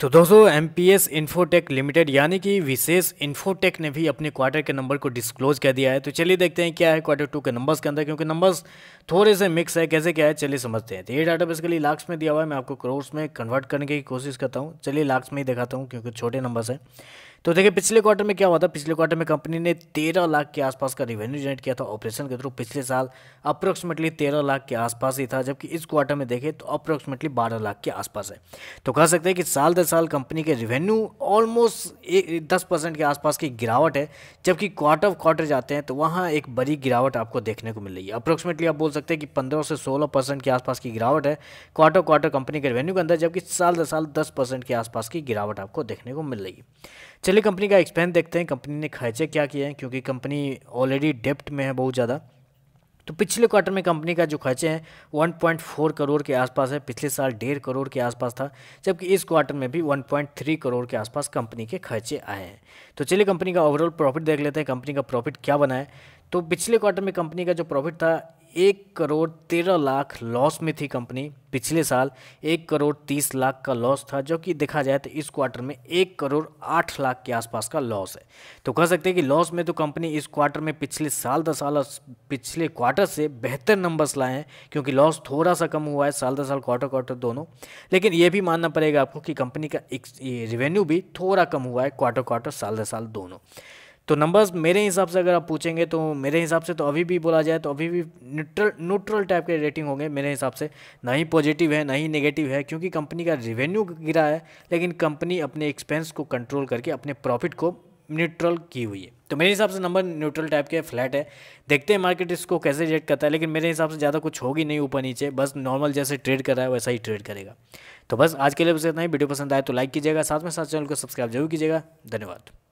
तो दोस्तों M P S infotech limited यानी कि विशेष इन्फोटेक ने भी अपने क्वार्टर के नंबर को डिस्क्लोज कर दिया है तो चलिए देखते हैं क्या है क्वार्टर टू के नंबर्स के अंदर क्योंकि नंबर्स थोड़े से मिक्स है कैसे क्या है चलिए समझते हैं तो ये डाटा बेसिकली लाख्स में दिया हुआ है मैं आपको क्रोर्स में कन्वर्ट करने की कोशिश करता हूँ चलिए लाख्स में ही दिखाता हूँ क्योंकि छोटे नंबर्स हैं तो देखिए पिछले क्वार्टर में क्या हुआ था पिछले क्वार्टर में कंपनी ने तेरह लाख के आसपास का रेवेन्यू जनरेट किया था ऑपरेशन के थ्रू पिछले साल अप्रोक्सीमेटली तेरह लाख के आसपास ही था जबकि इस क्वार्टर में देखें तो अप्रोक्सीमेटली बारह लाख के आसपास है तो कह सकते हैं कि साल दर साल कंपनी के रेवेन्यू ऑलमोस्ट एक दस परसेंट के आसपास की गिरावट है जबकि क्वार्टर ऑफ क्वार्टर जाते हैं तो वहाँ एक बड़ी गिरावट आपको देखने को मिल रही है अप्रोक्सीमेटली आप बोल सकते हैं कि पंद्रह से सोलह परसेंट के आसपास की गिरावट है क्वार्टर क्वार्टर कंपनी के रेवेन्यू के अंदर जबकि साल दर साल दस परसेंट के आसपास की गिरावट आपको देखने को मिल रही है चलिए कंपनी का एक्सपेंस देखते हैं कंपनी ने खर्चे क्या किए हैं क्योंकि कंपनी ऑलरेडी डेप्ट में है बहुत ज़्यादा तो पिछले क्वार्टर में कंपनी का जो खर्चे हैं 1.4 करोड़ के आसपास है पिछले साल डेढ़ करोड़ के आसपास था जबकि इस क्वार्टर में भी 1.3 करोड़ के आसपास कंपनी के खर्चे आए हैं तो चलिए कंपनी का ओवरऑल प्रॉफिट देख लेते हैं कंपनी का प्रॉफिट क्या बना है तो पिछले क्वार्टर में कंपनी का जो प्रॉफिट था एक करोड़ तेरह लाख लॉस में थी कंपनी पिछले साल एक करोड़ तीस लाख का लॉस था जो कि देखा जाए तो इस क्वार्टर में एक करोड़ आठ लाख के आसपास का लॉस है तो कह सकते हैं कि लॉस में तो कंपनी इस क्वार्टर में पिछले साल दस साल पिछले क्वार्टर से बेहतर नंबर्स लाए हैं क्योंकि लॉस थोड़ा सा कम हुआ है साल दस साल क्वार्टर क्वार्टर दोनों लेकिन ये भी मानना पड़ेगा आपको कि कंपनी का रिवेन्यू भी थोड़ा कम हुआ है क्वार्टर क्वार्टर साल दस साल दोनों तो नंबर्स मेरे हिसाब से अगर आप पूछेंगे तो मेरे हिसाब से तो अभी भी बोला जाए तो अभी भी न्यूट्रल न्यूट्रल टाइप के रेटिंग होंगे मेरे हिसाब से ना ही पॉजिटिव है ना ही नेगेटिव है क्योंकि कंपनी का रिवेन्यू गिरा है लेकिन कंपनी अपने एक्सपेंस को कंट्रोल करके अपने प्रॉफिट को न्यूट्रल की हुई है तो मेरे हिसाब से नंबर न्यूट्रल टाइप के फ्लैट है देखते हैं मार्केट इसको कैसे रेट करता है लेकिन मेरे हिसाब से ज़्यादा कुछ होगी नहीं ऊपर नीचे बस नॉर्मल जैसे ट्रेड कर रहा है वैसा ही ट्रेड करेगा तो बस आज के लिए बस इतना ही वीडियो पसंद आए तो लाइक कीजिएगा साथ में साथ चैनल को सब्सक्राइब जरूर कीजिएगा धन्यवाद